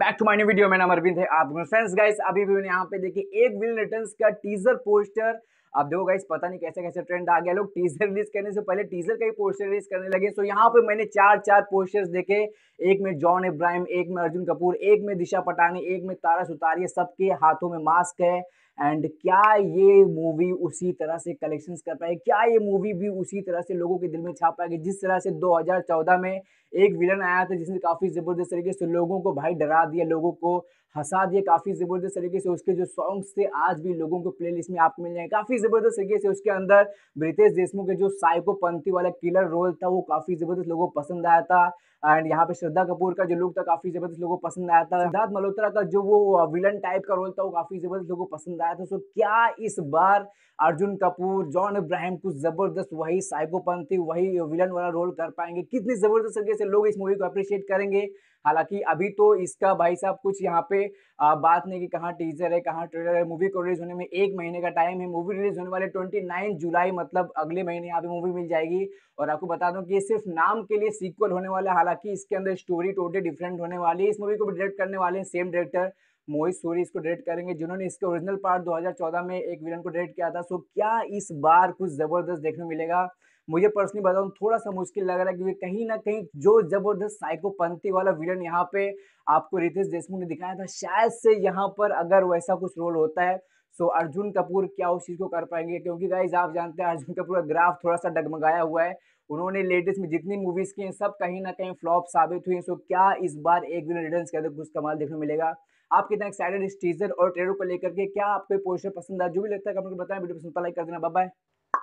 back to my video मेरा नाम अरविंद है आप फ्रेंड्स गाइस अभी भी यहाँ पे देखिए एक विल रिटर्न्स का टीजर पोस्टर आप देखो गाइस पता नहीं कैसे कैसे ट्रेंड आ गया लोग टीजर रिलीज करने से पहले टीजर का ही पोस्टर रिलीज करने लगे सो यहाँ पे मैंने चार चार पोस्टर्स देखे एक में जॉन इब्राहिम एक में अर्जुन कपूर एक में दिशा पटानी एक में तारा सुतारिया सबके हाथों में मास्क है एंड क्या ये मूवी उसी तरह से कलेक्शंस कर पाए क्या ये मूवी भी उसी तरह से लोगों के दिल में छा पाएगी जिस तरह से 2014 में एक विलन आया था जिसने काफ़ी ज़बरदस्त तरीके से लोगों को भाई डरा दिया लोगों को हंसा दिया काफ़ी ज़बरदस्त तरीके से उसके जो सॉन्ग्स थे आज भी लोगों को प्लेलिस्ट में आप मिल जाए काफ़ी जबरदस्त तरीके से उसके अंदर ब्रितेश देशमुख के जो साइकोपंथी वाला किलर रोल था वो काफी जबरदस्त लोगों को पसंद आया था एंड यहाँ पे श्रद्धा कपूर का जो लुक था काफी जबरदस्त लोगों को पसंद आया था सिद्धार्थ मल्होत्रा का जो वो विलन टाइप का रोल था वो काफी जबरदस्त लोगों को पसंद आया था सो क्या इस बार अर्जुन कपूर जॉन इब्राहिम कुछ जबरदस्त वही साइकोपंथी वही विलन वाला रोल कर पाएंगे कितनी जबरदस्त तरीके से लोग इस मूवी को अप्रिशिएट करेंगे हालांकि अभी तो इसका भाई साहब कुछ यहाँ पे बात नहीं कि कहाँ टीजर है कहाँ ट्रेलर है मूवी को रिलीज होने में एक महीने का टाइम है मूवी रिलीज होने वाले 29 जुलाई मतलब अगले महीने यहाँ पे मूवी मिल जाएगी और आपको बता दूं कि ये सिर्फ नाम के लिए सीक्वल होने वाला हालांकि इसके अंदर स्टोरी टोटली डिफरेंट होने वाली है इस मूवी को भी डायरेक्ट करने वाले हैं सेम डायरेक्टर मोहित सूरी इसको डायरेक्ट करेंगे जिन्होंने इसके ओरिजिनल पार्ट दो में एक विलन को डायरेक्ट किया था सो क्या इस बार कुछ ज़बरदस्त देखने मिलेगा मुझे पर्सनली बताऊँ थोड़ा सा मुश्किल लग रहा है क्योंकि कहीं ना कहीं जो जबरदस्त साइकोपंथी वाला विलन यहाँ पे आपको रितेश देशमुख ने दिखाया था शायद से यहाँ पर अगर वैसा कुछ रोल होता है सो अर्जुन कपूर क्या उस चीज़ को कर पाएंगे क्योंकि गाइज आप जानते हैं अर्जुन कपूर का ग्राफ थोड़ा सा डगमगाया हुआ है उन्होंने लेटेस्ट में जितनी मूवीज़ की हैं सब कहीं ना कहीं फ्लॉप साबित हुई सो क्या इस बार एक दिन रिटर्न के अंदर कुछ कमाल देखने मिलेगा आप कितना एक्साइटेड इस टीजर और ट्रेलर को लेकर के क्या आपको पोस्टर पसंद आया जो भी लगता है कमेंट बताएं वीडियो पसंद लाइक कर देना बाय